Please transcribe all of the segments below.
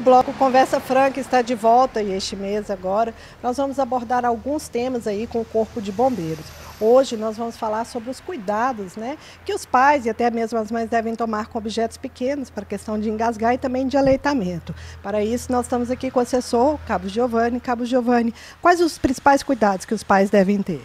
o bloco Conversa Franca está de volta e este mês agora nós vamos abordar alguns temas aí com o Corpo de Bombeiros. Hoje nós vamos falar sobre os cuidados né, que os pais e até mesmo as mães devem tomar com objetos pequenos para questão de engasgar e também de aleitamento. Para isso, nós estamos aqui com o assessor Cabo Giovanni. Cabo Giovanni, quais os principais cuidados que os pais devem ter?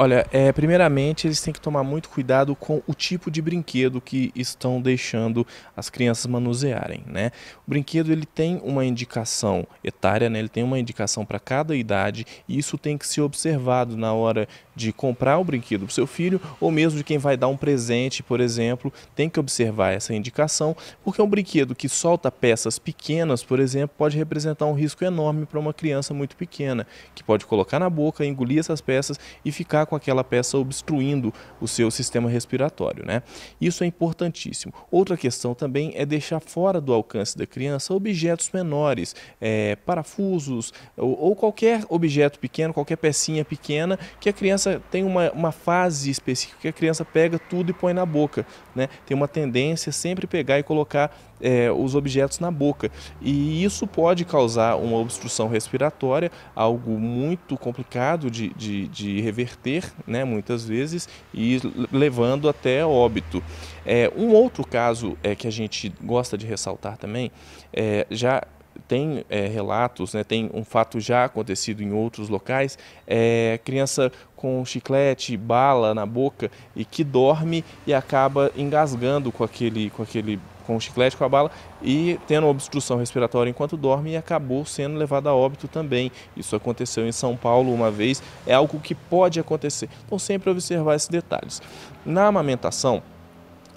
Olha, é, primeiramente eles têm que tomar muito cuidado com o tipo de brinquedo que estão deixando as crianças manusearem, né? O brinquedo ele tem uma indicação etária, né? Ele tem uma indicação para cada idade e isso tem que ser observado na hora de comprar o brinquedo para o seu filho ou mesmo de quem vai dar um presente, por exemplo, tem que observar essa indicação, porque um brinquedo que solta peças pequenas, por exemplo, pode representar um risco enorme para uma criança muito pequena, que pode colocar na boca, engolir essas peças e ficar com aquela peça obstruindo o seu sistema respiratório, né? Isso é importantíssimo. Outra questão também é deixar fora do alcance da criança objetos menores, é, parafusos ou, ou qualquer objeto pequeno, qualquer pecinha pequena que a criança criança tem uma, uma fase específica que a criança pega tudo e põe na boca. Né? Tem uma tendência a sempre pegar e colocar é, os objetos na boca. E isso pode causar uma obstrução respiratória, algo muito complicado de, de, de reverter, né, muitas vezes, e levando até óbito. É, um outro caso é, que a gente gosta de ressaltar também, é, já tem é, relatos, né, tem um fato já acontecido em outros locais, é, criança com chiclete, bala na boca e que dorme e acaba engasgando com aquele, com aquele, com o chiclete, com a bala e tendo obstrução respiratória enquanto dorme e acabou sendo levada a óbito também. Isso aconteceu em São Paulo uma vez, é algo que pode acontecer. Então sempre observar esses detalhes. Na amamentação,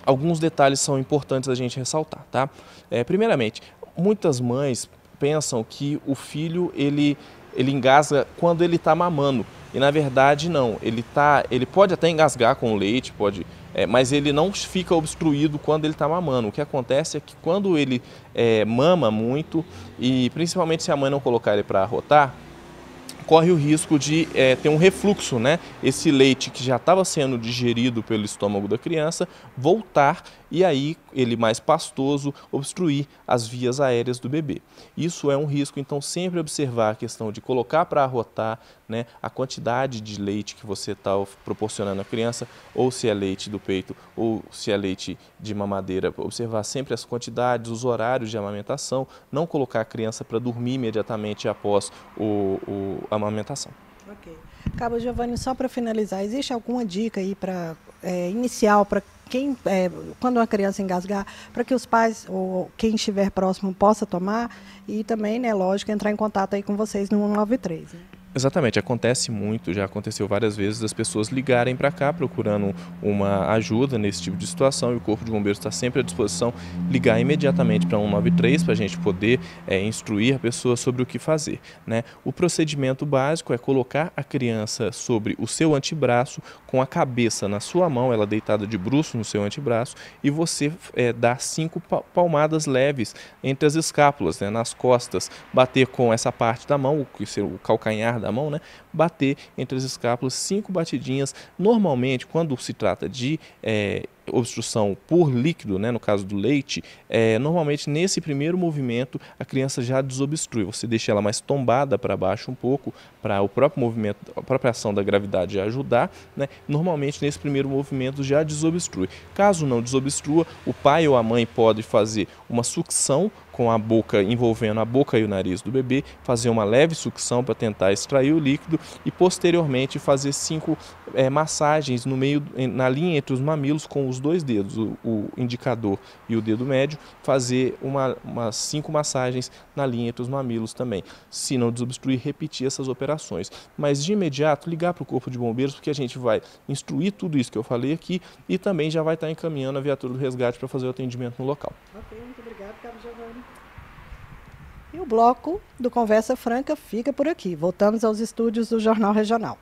alguns detalhes são importantes a gente ressaltar, tá? É, primeiramente, muitas mães pensam que o filho ele ele engasga quando ele está mamando e na verdade não ele tá ele pode até engasgar com o leite pode é, mas ele não fica obstruído quando ele está mamando. O que acontece é que quando ele é, mama muito, e principalmente se a mãe não colocar ele para rotar, corre o risco de é, ter um refluxo, né? Esse leite que já estava sendo digerido pelo estômago da criança voltar e aí ele mais pastoso obstruir as vias aéreas do bebê. Isso é um risco, então sempre observar a questão de colocar para arrotar, né? A quantidade de leite que você está proporcionando à criança, ou se é leite do peito ou se é leite de mamadeira, observar sempre as quantidades, os horários de amamentação, não colocar a criança para dormir imediatamente após o, o amamentação. Ok. Cabo Giovanni, só para finalizar, existe alguma dica aí para é, inicial para quem, é, quando uma criança engasgar, para que os pais ou quem estiver próximo possa tomar e também, né, lógico, entrar em contato aí com vocês no 193. Né? Exatamente, acontece muito, já aconteceu várias vezes as pessoas ligarem para cá procurando uma ajuda nesse tipo de situação e o Corpo de Bombeiros está sempre à disposição ligar imediatamente para 193 para a gente poder é, instruir a pessoa sobre o que fazer. Né? O procedimento básico é colocar a criança sobre o seu antebraço com a cabeça na sua mão, ela deitada de bruço no seu antebraço e você é, dar cinco palmadas leves entre as escápulas, né, nas costas, bater com essa parte da mão, o calcanhar da mão, né? Bater entre as escápulas cinco batidinhas. Normalmente, quando se trata de é, obstrução por líquido, né, no caso do leite, é, normalmente nesse primeiro movimento a criança já desobstrui. Você deixa ela mais tombada para baixo um pouco, para o próprio movimento, a própria ação da gravidade ajudar. Né, normalmente nesse primeiro movimento já desobstrui. Caso não desobstrua, o pai ou a mãe pode fazer uma sucção com a boca envolvendo a boca e o nariz do bebê, fazer uma leve sucção para tentar extrair o líquido e posteriormente fazer cinco é, massagens no meio, na linha entre os mamilos com os dois dedos, o, o indicador e o dedo médio, fazer uma, umas cinco massagens na linha entre os mamilos também. Se não desobstruir, repetir essas operações. Mas de imediato ligar para o corpo de bombeiros, porque a gente vai instruir tudo isso que eu falei aqui e também já vai estar tá encaminhando a viatura do resgate para fazer o atendimento no local. Ok, muito obrigado, Carlos Giovanni. E o bloco do Conversa Franca fica por aqui. Voltamos aos estúdios do Jornal Regional.